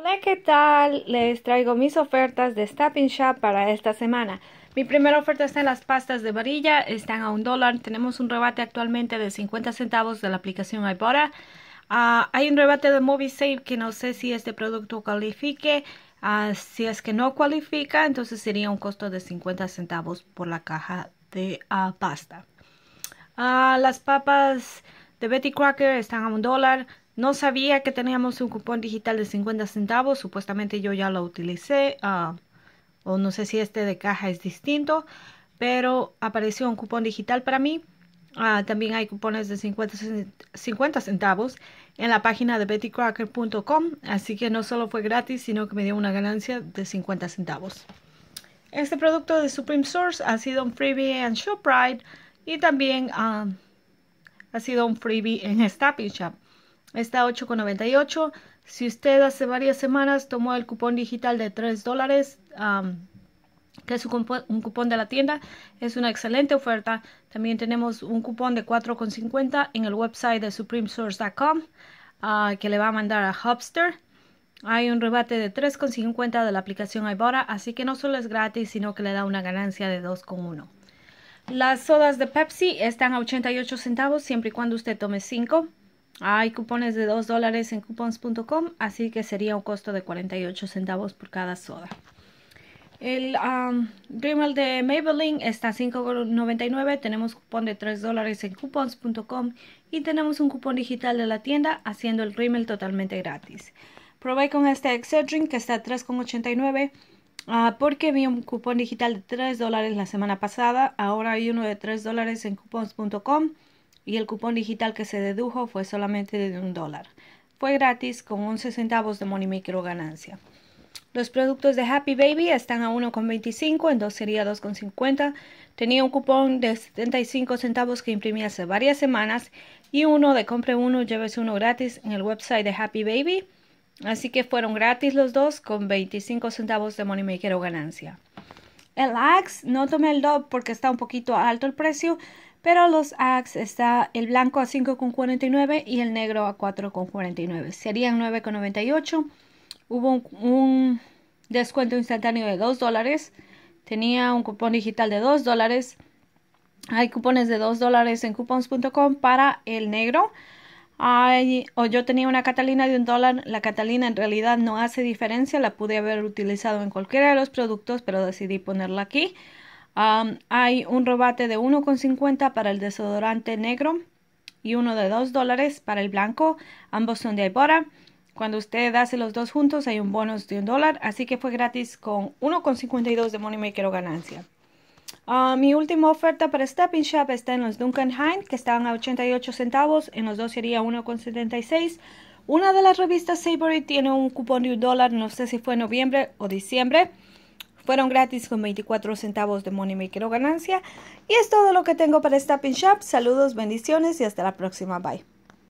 Hola, ¿qué tal? Les traigo mis ofertas de Stapping Shop para esta semana. Mi primera oferta está en las pastas de varilla, están a un dólar. Tenemos un rebate actualmente de 50 centavos de la aplicación Ibotta. Ah, hay un rebate de Save que no sé si este producto califique. Ah, si es que no cualifica, entonces sería un costo de 50 centavos por la caja de ah, pasta. las papas de Betty Crocker están a un dólar. No sabía que teníamos un cupón digital de 50 centavos, supuestamente yo ya lo utilicé, ah, o no sé si este de caja es distinto, pero apareció un cupón digital para mí. Ah, también hay cupones de 50, centavos en la página de bettycracker.com, así que no solo fue gratis, sino que me dio una ganancia de 50 centavos. Este producto de Supreme Source ha sido un freebie en ShopRite y también ah, ha sido un freebie en Stapping Shop. Está 8,98. Si usted hace varias semanas tomó el cupón digital de 3 dólares, que es un, cupón de la tienda, es una excelente oferta. También tenemos un cupón de 4,50 en el website de supremesource.com ah, que le va a mandar a Hopster. Hay un rebate de 3,50 de la aplicación ibora así que no solo es gratis, sino que le da una ganancia de 2,1. Las sodas de Pepsi están a 88 centavos siempre y cuando usted tome 5. Hay cupones de 2 dólares en coupons.com, así que sería un costo de 48 centavos por cada soda. El um, Rimmel de Maybelline está a $5.99. Tenemos cupón de 3 dólares en coupons.com y tenemos un cupón digital de la tienda haciendo el Rimmel totalmente gratis. Probé con este Excedrin que está a $3.89 nueve, ah, porque vi un cupón digital de 3 dólares la semana pasada. Ahora hay uno de 3 dólares en coupons.com y el cupón digital que se dedujo fue solamente de un dólar. Fue gratis con 11 centavos de money micro ganancia. Los productos de Happy Baby están a 1,25, en dos sería 2,50. Tenía un cupón de 75 centavos que imprimí hace varias semanas y uno de compre uno, llévese uno gratis en el website de Happy Baby. Así que fueron gratis los dos con 25 centavos de Maker o ganancia. El Axe no tomé el DOP porque está un poquito alto el precio, pero los AX está el blanco a 5,49 y el negro a 4,49. Serían 9,98. Hubo un, descuento instantáneo de 2 dólares. Tenía un cupón digital de 2 dólares. Hay cupones de 2 dólares en coupons.com para el negro. o yo tenía una Catalina de un dólar. La Catalina en realidad no hace diferencia. La pude haber utilizado en cualquiera de los productos, pero decidí ponerla aquí hay un rebate de 1,50 para el desodorante negro y uno de 2 dólares para el blanco. Ambos son de Aipora. Cuando usted hace los dos juntos hay un bonus de un dólar. Así que fue gratis con 1,52 de Maker o ganancia. Ah, mi última oferta para Stepping Shop está en los Duncan Hines que están a 88 centavos. En los dos sería 1,76. Una de las revistas Savory tiene un cupón de un dólar, no sé si fue noviembre o diciembre. Fueron gratis con 24 centavos de maker o ganancia. Y es todo lo que tengo para esta Pin Shop. Saludos, bendiciones y hasta la próxima. Bye.